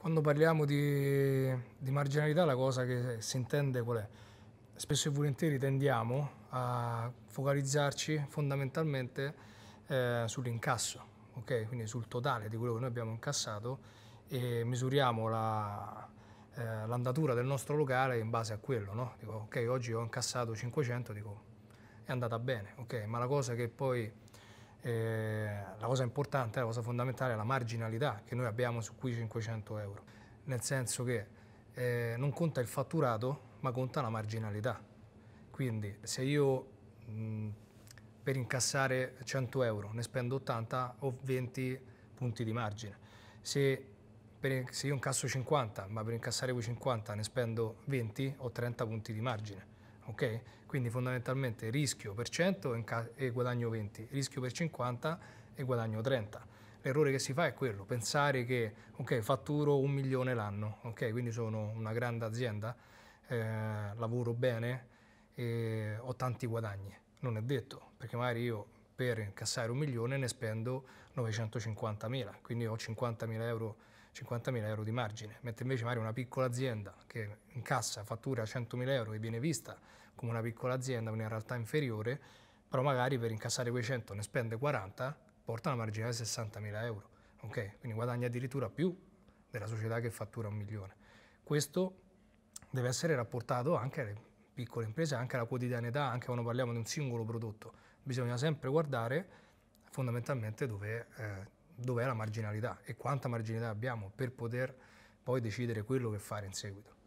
Quando parliamo di, di, marginalità la cosa che si intende qual è? Spesso e volentieri tendiamo a focalizzarci fondamentalmente eh, sull'incasso, okay? quindi sul totale di quello che noi abbiamo incassato e misuriamo la, eh, l'andatura del nostro locale in base a quello. No? Dico, ok, oggi ho incassato 500, dico, è andata bene, okay? ma la cosa che poi eh, la cosa importante, la cosa fondamentale è la marginalità che noi abbiamo su quei 500 euro, nel senso che eh, non conta il fatturato ma conta la marginalità. Quindi se io mh, per incassare 100 euro ne spendo 80 ho 20 punti di margine, se, per, se io incasso 50 ma per incassare quei 50 ne spendo 20 ho 30 punti di margine ok? Quindi fondamentalmente rischio per 100 e guadagno 20, rischio per 50 e guadagno 30. L'errore che si fa è quello, pensare che, ok, fatturo un milione l'anno, ok? Quindi sono una grande azienda, eh, lavoro bene e ho tanti guadagni. Non è detto, perché magari io per incassare un milione ne spendo 950.000, quindi ho 50.000 euro 50.000 euro di margine, mentre invece magari una piccola azienda che incassa, fattura 100.000 euro e viene vista come una piccola azienda, una realtà inferiore, però magari per incassare quei 100 ne spende 40, porta una marginale di 60.000 euro, ok? quindi guadagna addirittura più della società che fattura un milione. Questo deve essere rapportato anche alle piccole imprese, anche alla quotidianità, anche quando parliamo di un singolo prodotto. Bisogna sempre guardare fondamentalmente dove, eh, dove è la marginalità e quanta marginalità abbiamo per poter poi decidere quello che fare in seguito.